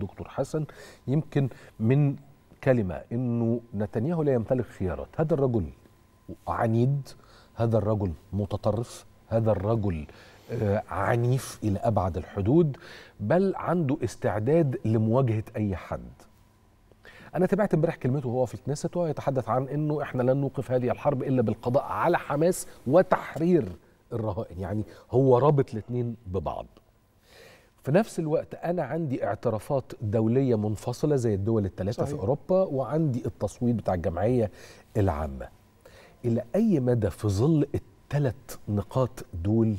دكتور حسن يمكن من كلمه انه نتنياهو لا يمتلك خيارات هذا الرجل عنيد هذا الرجل متطرف هذا الرجل آه، عنيف الى ابعد الحدود بل عنده استعداد لمواجهه اي حد انا تابعت امبارح كلمته وهو في الكنيسة وهو يتحدث عن انه احنا لن نوقف هذه الحرب الا بالقضاء على حماس وتحرير الرهائن يعني هو رابط الاثنين ببعض في نفس الوقت انا عندي اعترافات دوليه منفصله زي الدول الثلاثه في اوروبا وعندي التصويت بتاع الجمعيه العامه الى اي مدى في ظل الثلاث نقاط دول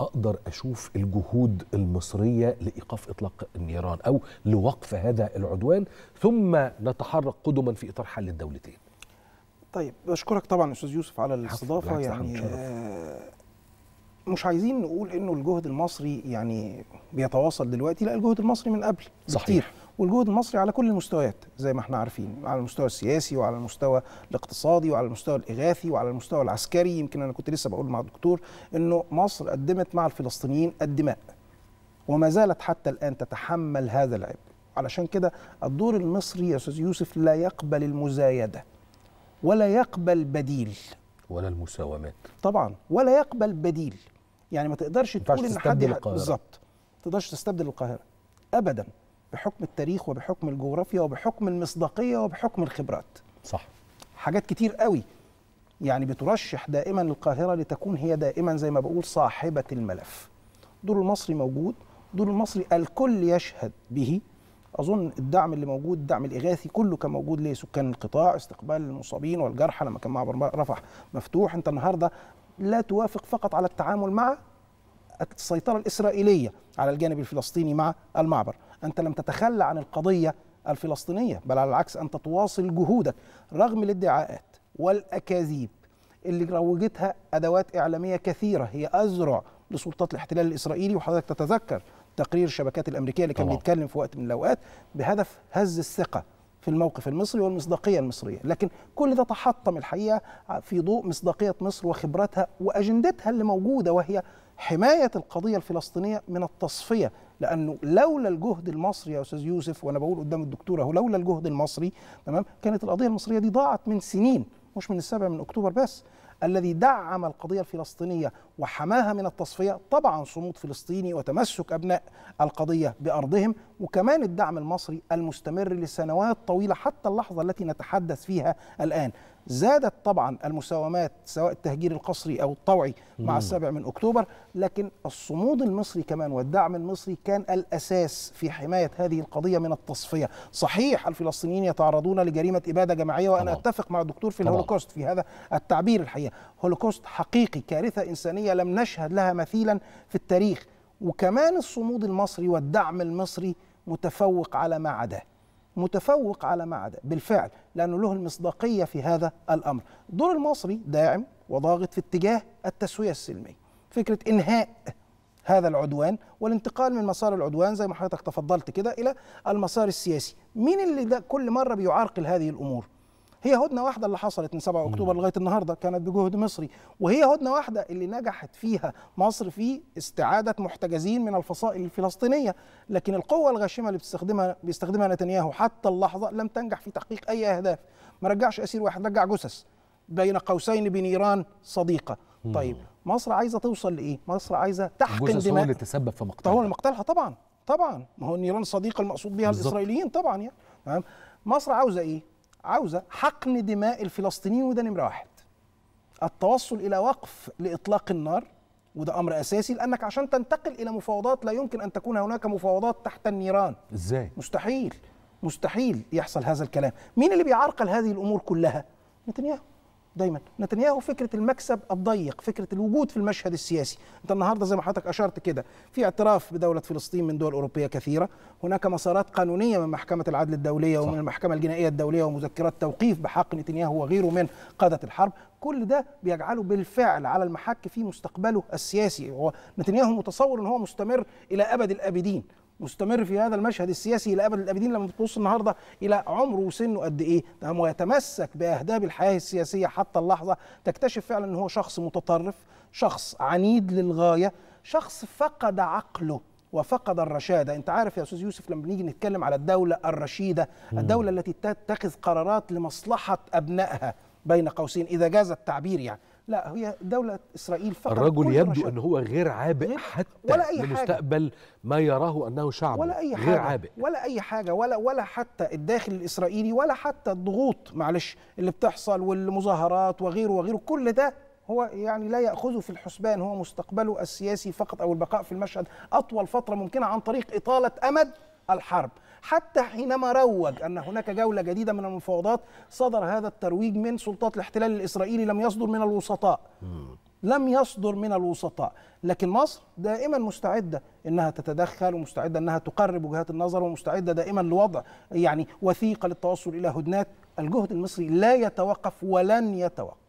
اقدر اشوف الجهود المصريه لايقاف اطلاق النيران او لوقف هذا العدوان ثم نتحرك قدما في اطار حل الدولتين طيب بشكرك طبعا استاذ يوسف على الاستضافه يعني آه، مش عايزين نقول انه الجهد المصري يعني بيتواصل دلوقتي لا الجهد المصري من قبل صحيح والجهد المصري على كل المستويات زي ما احنا عارفين على المستوى السياسي وعلى المستوى الاقتصادي وعلى المستوى الاغاثي وعلى المستوى العسكري يمكن انا كنت لسه بقول مع الدكتور انه مصر قدمت مع الفلسطينيين الدماء وما زالت حتى الان تتحمل هذا العبء علشان كده الدور المصري يا استاذ يوسف لا يقبل المزايده ولا يقبل بديل ولا المساومات طبعا ولا يقبل بديل يعني ما تقدرش تقول ان حد بالظبط ما تقدرش تستبدل القاهره ابدا بحكم التاريخ وبحكم الجغرافيا وبحكم المصداقيه وبحكم الخبرات صح حاجات كتير قوي يعني بترشح دائما القاهره لتكون هي دائما زي ما بقول صاحبه الملف دور المصري موجود دور المصري الكل يشهد به اظن الدعم اللي موجود الدعم الاغاثي كله كان موجود لسكان القطاع استقبال المصابين والجرحى لما كان معبر رفح مفتوح انت النهارده لا توافق فقط على التعامل مع السيطره الاسرائيليه على الجانب الفلسطيني مع المعبر انت لم تتخلى عن القضيه الفلسطينيه بل على العكس انت تواصل جهودك رغم الادعاءات والاكاذيب اللي روجتها ادوات اعلاميه كثيره هي ازرع لسلطات الاحتلال الاسرائيلي وحضرتك تتذكر تقرير الشبكات الامريكيه اللي كان بيتكلم في وقت من الاوقات بهدف هز الثقه في الموقف المصري والمصداقيه المصريه، لكن كل ده تحطم الحقيقه في ضوء مصداقيه مصر وخبرتها واجندتها اللي موجوده وهي حمايه القضيه الفلسطينيه من التصفيه لانه لولا الجهد المصري يا استاذ يوسف وانا بقول قدام الدكتوره اهو لولا الجهد المصري تمام كانت القضيه المصريه دي ضاعت من سنين مش من السابع من اكتوبر بس الذي دعم القضيه الفلسطينيه وحماها من التصفية طبعا صمود فلسطيني وتمسك أبناء القضية بأرضهم وكمان الدعم المصري المستمر لسنوات طويلة حتى اللحظة التي نتحدث فيها الآن زادت طبعا المساومات سواء التهجير القسري أو الطوعي مع السابع من أكتوبر لكن الصمود المصري كمان والدعم المصري كان الأساس في حماية هذه القضية من التصفية صحيح الفلسطينيين يتعرضون لجريمة إبادة جماعية وأنا طبعا. أتفق مع الدكتور في الهولوكوست في هذا التعبير الحقيقة هولوكوست حقيقي كارثة إنسانية إنسانية لم نشهد لها مثيلا في التاريخ وكمان الصمود المصري والدعم المصري متفوق على ما عداه متفوق على ما عداه بالفعل لأنه له المصداقية في هذا الأمر الدور المصري داعم وضاغط في اتجاه التسوية السلمية فكرة إنهاء هذا العدوان والانتقال من مسار العدوان زي ما حضرتك تفضلت كده إلى المسار السياسي مين اللي ده كل مرة بيعرقل هذه الأمور هي هدنه واحده اللي حصلت من 7 اكتوبر لغايه النهارده كانت بجهد مصري وهي هدنه واحده اللي نجحت فيها مصر في استعاده محتجزين من الفصائل الفلسطينيه لكن القوه الغاشمه اللي بتستخدمها بيستخدمها نتنياهو حتى اللحظه لم تنجح في تحقيق اي اهداف ما رجعش اسير واحد رجع جثث بين قوسين بنيران صديقه طيب مصر عايزه توصل لايه مصر عايزه تحقن دماء هو اللي تسبب في مقتلها هو مقتلها طبعا طبعا ما هو النيران الصديقه المقصود بيها الاسرائيليين طبعا يعني تمام مصر عاوزه ايه عاوزه حقن دماء الفلسطينيين وده نمره واحد التوصل الى وقف لاطلاق النار وده امر اساسي لانك عشان تنتقل الى مفاوضات لا يمكن ان تكون هناك مفاوضات تحت النيران ازاي مستحيل مستحيل يحصل هذا الكلام مين اللي بيعرقل هذه الامور كلها نتنياهو دايما نتنياهو فكره المكسب الضيق فكره الوجود في المشهد السياسي انت النهارده زي ما حضرتك اشرت كده في اعتراف بدوله فلسطين من دول اوروبيه كثيره هناك مسارات قانونيه من محكمه العدل الدوليه صح. ومن المحكمه الجنائيه الدوليه ومذكرات توقيف بحق نتنياهو وغيره من قاده الحرب كل ده بيجعله بالفعل على المحك في مستقبله السياسي هو نتنياهو متصور ان هو مستمر الى ابد الابدين مستمر في هذا المشهد السياسي الى ابد الابدين لما بتبص النهارده الى عمره وسنه قد ايه تمام نعم، ويتمسك باهداب الحياه السياسيه حتى اللحظه تكتشف فعلا ان هو شخص متطرف شخص عنيد للغايه شخص فقد عقله وفقد الرشادة أنت عارف يا أستاذ يوسف لما بنيجي نتكلم على الدولة الرشيدة الدولة التي تتخذ قرارات لمصلحة أبنائها بين قوسين إذا جاز التعبير يعني لا هي دولة إسرائيل فقط الرجل يبدو أن هو غير عابئ غير حتى ولا أي لمستقبل حاجة ما يراه أنه شعب ولا أي غير حاجة عابئ ولا أي حاجة ولا ولا حتى الداخل الإسرائيلي ولا حتى الضغوط معلش اللي بتحصل والمظاهرات وغيره وغيره كل ده هو يعني لا ياخذه في الحسبان هو مستقبله السياسي فقط او البقاء في المشهد اطول فتره ممكنه عن طريق اطاله امد الحرب حتى حينما روج أن هناك جولة جديدة من المفاوضات صدر هذا الترويج من سلطات الاحتلال الإسرائيلي لم يصدر من الوسطاء لم يصدر من الوسطاء لكن مصر دائما مستعدة أنها تتدخل ومستعدة أنها تقرب وجهات النظر ومستعدة دائما لوضع يعني وثيقة للتوصل إلى هدنات الجهد المصري لا يتوقف ولن يتوقف